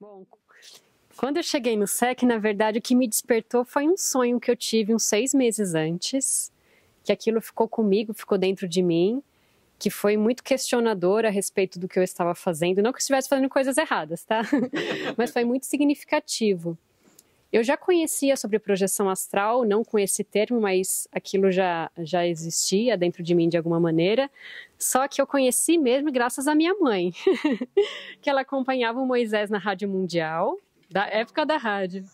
Bom, quando eu cheguei no SEC, na verdade, o que me despertou foi um sonho que eu tive uns seis meses antes, que aquilo ficou comigo, ficou dentro de mim, que foi muito questionador a respeito do que eu estava fazendo. Não que eu estivesse fazendo coisas erradas, tá? Mas foi muito significativo. Eu já conhecia sobre projeção astral, não com esse termo, mas aquilo já, já existia dentro de mim de alguma maneira. Só que eu conheci mesmo graças à minha mãe, que ela acompanhava o Moisés na Rádio Mundial, da época da rádio.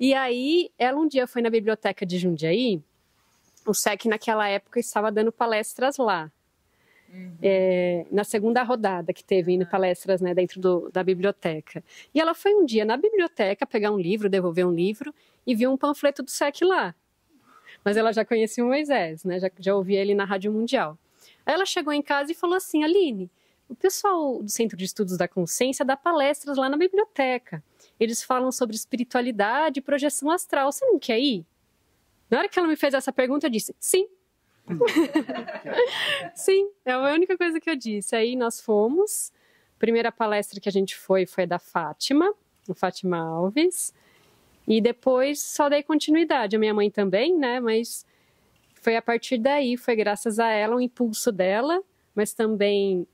E aí, ela um dia foi na biblioteca de Jundiaí, o SEC naquela época estava dando palestras lá. Uhum. É, na segunda rodada que teve indo ah. palestras né, dentro do, da biblioteca. E ela foi um dia na biblioteca pegar um livro, devolver um livro e viu um panfleto do SEC lá. Mas ela já conhecia o Moisés, né, já, já ouvia ele na Rádio Mundial. Aí ela chegou em casa e falou assim: Aline, o pessoal do Centro de Estudos da Consciência dá palestras lá na biblioteca. Eles falam sobre espiritualidade e projeção astral. Você não quer ir? Na hora que ela me fez essa pergunta, eu disse: sim, Sim, é a única coisa que eu disse. Aí nós fomos. Primeira palestra que a gente foi foi da Fátima, do Fátima Alves. E depois só dei continuidade. A minha mãe também, né? Mas foi a partir daí, foi graças a ela, o um impulso dela, mas também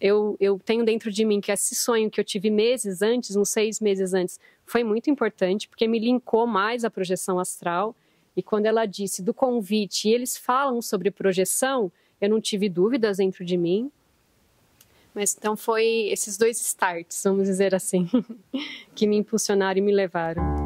eu, eu tenho dentro de mim que esse sonho que eu tive meses antes, uns seis meses antes, foi muito importante, porque me linkou mais à projeção astral. E quando ela disse do convite, e eles falam sobre projeção, eu não tive dúvidas dentro de mim. Mas então foi esses dois starts, vamos dizer assim, que me impulsionaram e me levaram.